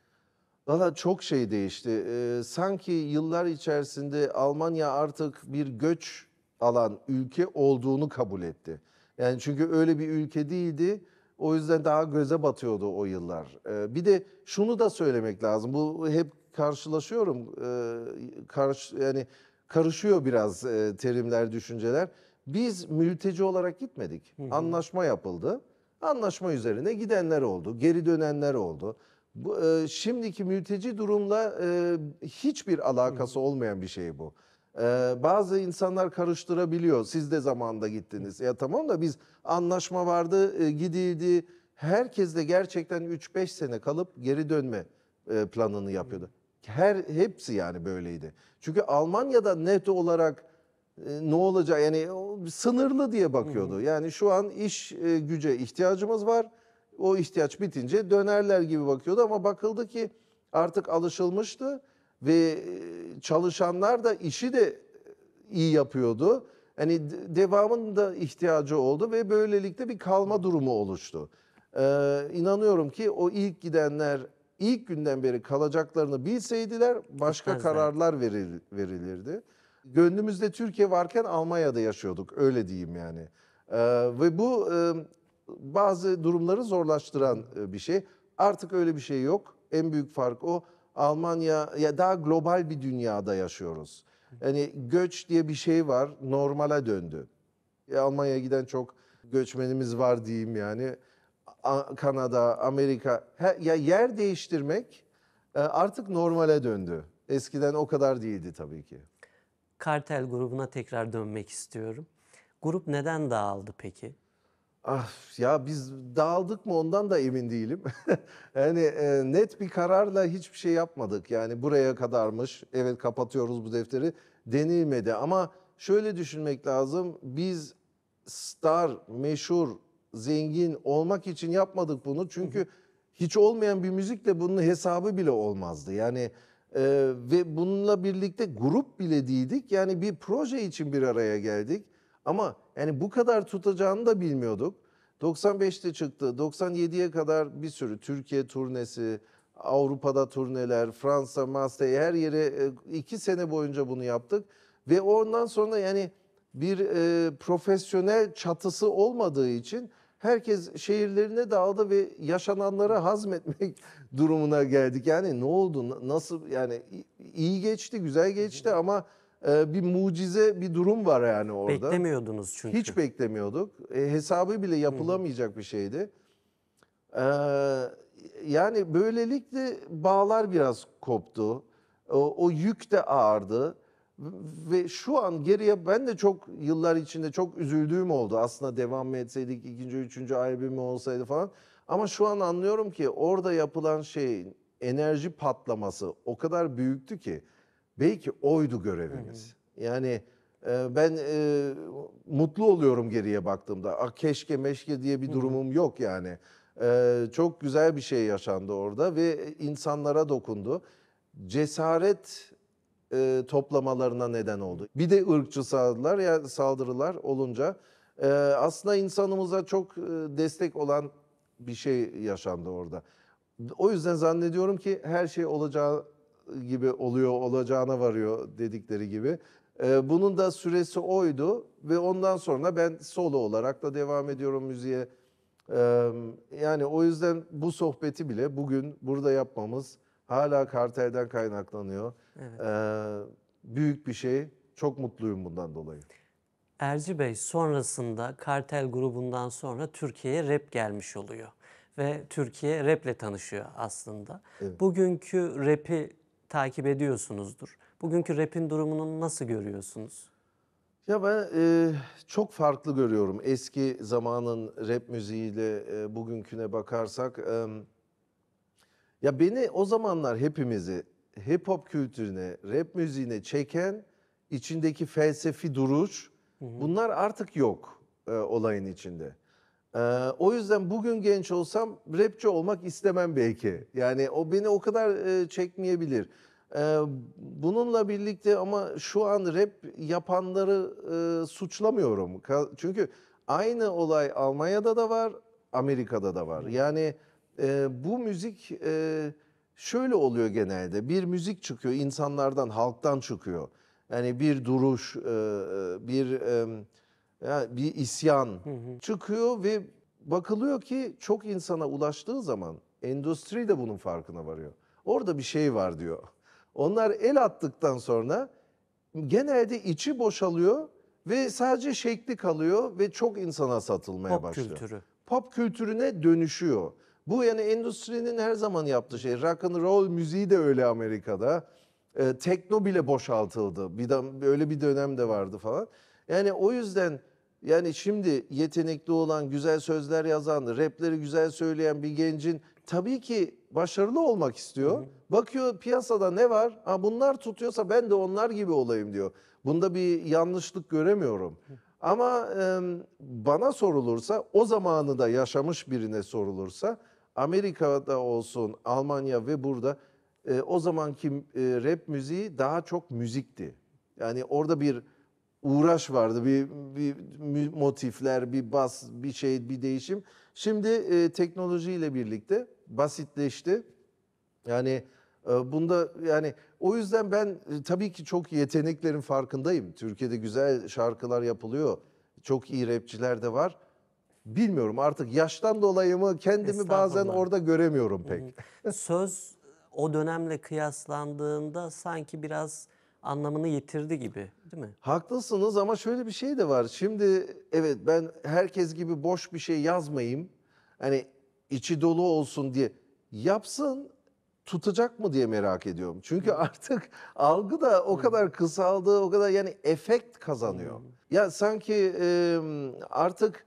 Valla çok şey değişti. Ee, sanki yıllar içerisinde Almanya artık bir göç alan ülke olduğunu kabul etti. Yani çünkü öyle bir ülke değildi. O yüzden daha göze batıyordu o yıllar. Ee, bir de şunu da söylemek lazım. Bu hep karşılaşıyorum. Ee, karşı yani karışıyor biraz e, terimler, düşünceler. Biz mülteci olarak gitmedik. Anlaşma yapıldı. Anlaşma üzerine gidenler oldu, geri dönenler oldu. Bu, e, şimdiki mülteci durumla e, hiçbir alakası olmayan bir şey bu. Ee, bazı insanlar karıştırabiliyor. Siz de zamanında gittiniz. Ya tamam da biz anlaşma vardı, e, gidildi. Herkes de gerçekten 3-5 sene kalıp geri dönme e, planını yapıyordu. Her hepsi yani böyleydi. Çünkü Almanya'da net olarak e, ne olacak yani sınırlı diye bakıyordu. Yani şu an iş e, güce ihtiyacımız var. O ihtiyaç bitince dönerler gibi bakıyordu ama bakıldı ki artık alışılmıştı ve e, çalışanlar da işi de e, iyi yapıyordu. Hani devamın da ihtiyacı oldu ve böylelikle bir kalma durumu oluştu. Ee, inanıyorum ki o ilk gidenler ilk günden beri kalacaklarını bilseydiler başka Gitmezler. kararlar veril, verilirdi. Gönlümüzde Türkiye varken Almanya'da yaşıyorduk öyle diyeyim yani. Ee, ve bu e, bazı durumları zorlaştıran e, bir şey. Artık öyle bir şey yok. En büyük fark o. Almanya ya daha global bir dünyada yaşıyoruz. Yani göç diye bir şey var, normale döndü. E, Almanya'ya giden çok göçmenimiz var diyeyim yani. Kanada, Amerika, ya yer değiştirmek e, artık normale döndü. Eskiden o kadar değildi tabii ki. Kartel grubuna tekrar dönmek istiyorum. Grup neden dağıldı peki? Ah, ya biz dağıldık mı ondan da emin değilim. <laughs> yani e, net bir kararla hiçbir şey yapmadık. Yani buraya kadarmış, evet kapatıyoruz bu defteri denilmedi. Ama şöyle düşünmek lazım, biz star, meşhur, zengin olmak için yapmadık bunu. Çünkü hiç olmayan bir müzikle bunun hesabı bile olmazdı. Yani e, ve bununla birlikte grup bile değildik. Yani bir proje için bir araya geldik. Ama yani bu kadar tutacağını da bilmiyorduk. 95'te çıktı. 97'ye kadar bir sürü Türkiye turnesi, Avrupa'da turneler, Fransa, Marseille her yere e, iki sene boyunca bunu yaptık. Ve ondan sonra yani bir e, profesyonel çatısı olmadığı için herkes şehirlerine dağıldı ve yaşananları hazmetmek <laughs> durumuna geldik. Yani ne oldu, nasıl yani iyi geçti, güzel geçti ama e, bir mucize bir durum var yani orada. Beklemiyordunuz çünkü. Hiç beklemiyorduk. E, hesabı bile yapılamayacak bir şeydi. E, yani böylelikle bağlar biraz koptu. O, o yük de ağırdı. Ve şu an geriye ben de çok yıllar içinde çok üzüldüğüm oldu. Aslında devam mı etseydik, ikinci, üçüncü albümü olsaydı falan. Ama şu an anlıyorum ki orada yapılan şeyin enerji patlaması o kadar büyüktü ki belki oydu görevimiz. Yani e, ben e, mutlu oluyorum geriye baktığımda. A, keşke meşke diye bir durumum hı hı. yok yani. E, çok güzel bir şey yaşandı orada ve insanlara dokundu. Cesaret e, toplamalarına neden oldu. Bir de ırkçı saldırılar yani saldırılar olunca e, aslında insanımıza çok e, destek olan bir şey yaşandı orada. O yüzden zannediyorum ki her şey olacağı gibi oluyor olacağına varıyor dedikleri gibi. Ee, bunun da süresi oydu ve ondan sonra ben solo olarak da devam ediyorum müziğe. Ee, yani o yüzden bu sohbeti bile bugün burada yapmamız hala kartelden kaynaklanıyor. Evet. Ee, büyük bir şey. Çok mutluyum bundan dolayı. Erci Bey sonrasında kartel grubundan sonra Türkiye'ye rap gelmiş oluyor. Ve Türkiye raple tanışıyor aslında. Evet. Bugünkü rapi takip ediyorsunuzdur. Bugünkü rap'in durumunu nasıl görüyorsunuz? Ya ben e, çok farklı görüyorum. Eski zamanın rap müziğiyle e, bugünküne bakarsak. E, ya beni o zamanlar hepimizi hip hop kültürüne, rap müziğine çeken içindeki felsefi duruş hı hı. bunlar artık yok e, olayın içinde. Ee, o yüzden bugün genç olsam rapçi olmak istemem belki. Yani o beni o kadar e, çekmeyebilir. Ee, bununla birlikte ama şu an rap yapanları e, suçlamıyorum. Ka çünkü aynı olay Almanya'da da var, Amerika'da da var. Yani e, bu müzik e, şöyle oluyor genelde. Bir müzik çıkıyor insanlardan, halktan çıkıyor. Yani bir duruş, e, e bir... E, yani bir isyan hı hı. çıkıyor ve bakılıyor ki çok insana ulaştığı zaman endüstri de bunun farkına varıyor. Orada bir şey var diyor. Onlar el attıktan sonra genelde içi boşalıyor ve sadece şekli kalıyor ve çok insana satılmaya Pop başlıyor. Pop kültürü. Pop kültürüne dönüşüyor. Bu yani endüstrinin her zaman yaptığı şey. Rock and roll müziği de öyle Amerika'da. Ee, tekno bile boşaltıldı. Bir de öyle bir dönem de vardı falan. Yani o yüzden yani şimdi yetenekli olan, güzel sözler yazan, rapleri güzel söyleyen bir gencin tabii ki başarılı olmak istiyor. Hı hı. Bakıyor piyasada ne var? Ha bunlar tutuyorsa ben de onlar gibi olayım diyor. Bunda bir yanlışlık göremiyorum. Hı. Ama e, bana sorulursa, o zamanı da yaşamış birine sorulursa Amerika'da olsun, Almanya ve burada e, o zamanki e, rap müziği daha çok müzikti. Yani orada bir uğraş vardı. Bir, bir motifler, bir bas, bir şey, bir değişim. Şimdi e, teknolojiyle birlikte basitleşti. Yani e, bunda yani o yüzden ben e, tabii ki çok yeteneklerin farkındayım. Türkiye'de güzel şarkılar yapılıyor. Çok iyi rapçiler de var. Bilmiyorum artık yaştan dolayı mı kendimi bazen orada göremiyorum pek. Söz o dönemle kıyaslandığında sanki biraz anlamını yitirdi gibi değil mi? Haklısınız ama şöyle bir şey de var. Şimdi evet ben herkes gibi boş bir şey yazmayayım. Hani içi dolu olsun diye yapsın tutacak mı diye merak ediyorum. Çünkü artık algı da o kadar kısaldı, o kadar yani efekt kazanıyor. Hmm. Ya sanki e, artık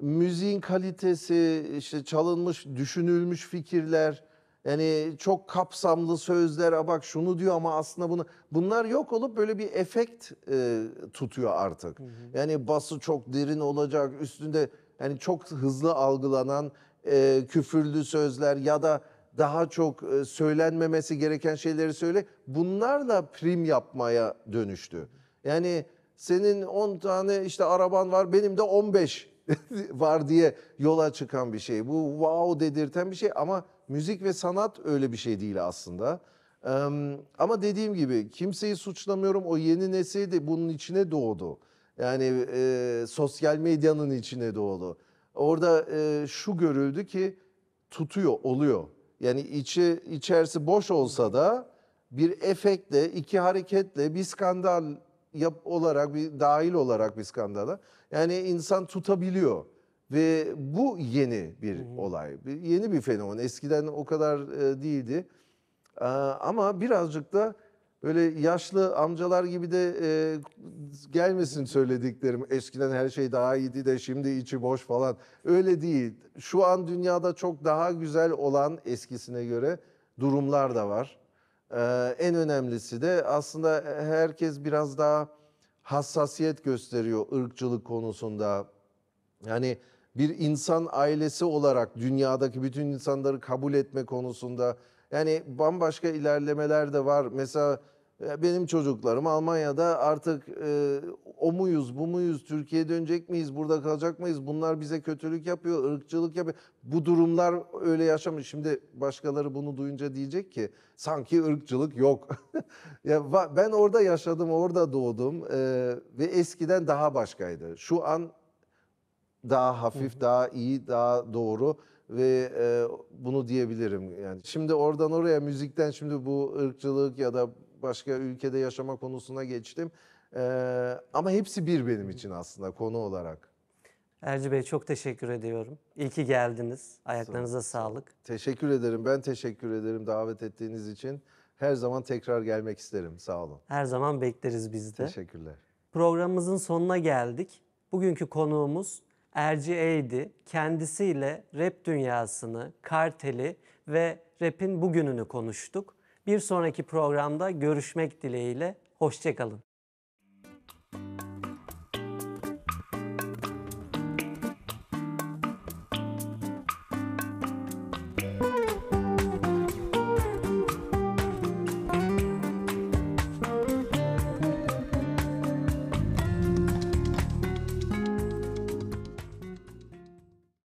müziğin kalitesi, işte çalınmış, düşünülmüş fikirler yani çok kapsamlı sözler, bak şunu diyor ama aslında bunu... Bunlar yok olup böyle bir efekt e, tutuyor artık. Hı hı. Yani bası çok derin olacak, üstünde yani çok hızlı algılanan e, küfürlü sözler ya da daha çok e, söylenmemesi gereken şeyleri söyle. bunlarla prim yapmaya dönüştü. Yani senin 10 tane işte araban var, benim de 15 <laughs> var diye yola çıkan bir şey. Bu wow dedirten bir şey ama müzik ve sanat öyle bir şey değil aslında. ama dediğim gibi kimseyi suçlamıyorum. O yeni nesil de bunun içine doğdu. Yani e, sosyal medyanın içine doğdu. Orada e, şu görüldü ki tutuyor, oluyor. Yani içi içerisi boş olsa da bir efektle, iki hareketle bir skandal yap olarak bir dahil olarak bir skandala. Yani insan tutabiliyor. Ve bu yeni bir hı olay, yeni bir fenomen. Eskiden o kadar e, değildi. ama birazcık da böyle yaşlı amcalar gibi de e, gelmesin söylediklerim. Eskiden her şey daha iyiydi de şimdi içi boş falan. Öyle değil. Şu an dünyada çok daha güzel olan eskisine göre durumlar da var. Ee, en önemlisi de aslında herkes biraz daha hassasiyet gösteriyor ırkçılık konusunda. Yani bir insan ailesi olarak dünyadaki bütün insanları kabul etme konusunda yani bambaşka ilerlemeler de var. Mesela e, benim çocuklarım Almanya'da artık e, o muyuz, bu muyuz, Türkiye'ye dönecek miyiz, burada kalacak mıyız? Bunlar bize kötülük yapıyor, ırkçılık yapıyor. Bu durumlar öyle yaşamış. Şimdi başkaları bunu duyunca diyecek ki sanki ırkçılık yok. <laughs> ya ben orada yaşadım, orada doğdum e, ve eskiden daha başkaydı. Şu an daha hafif, daha iyi, daha doğru ve e, bunu diyebilirim yani. Şimdi oradan oraya müzikten şimdi bu ırkçılık ya da başka ülkede yaşama konusuna geçtim. E, ama hepsi bir benim için aslında konu olarak. Erci Bey çok teşekkür ediyorum. İyi ki geldiniz. Ayaklarınıza sağlık. Teşekkür ederim. Ben teşekkür ederim davet ettiğiniz için. Her zaman tekrar gelmek isterim. Sağ olun. Her zaman bekleriz biz de. Teşekkürler. Programımızın sonuna geldik. Bugünkü konuğumuz RGA'di. Kendisiyle rap dünyasını, karteli ve rap'in bugününü konuştuk. Bir sonraki programda görüşmek dileğiyle, hoşçakalın.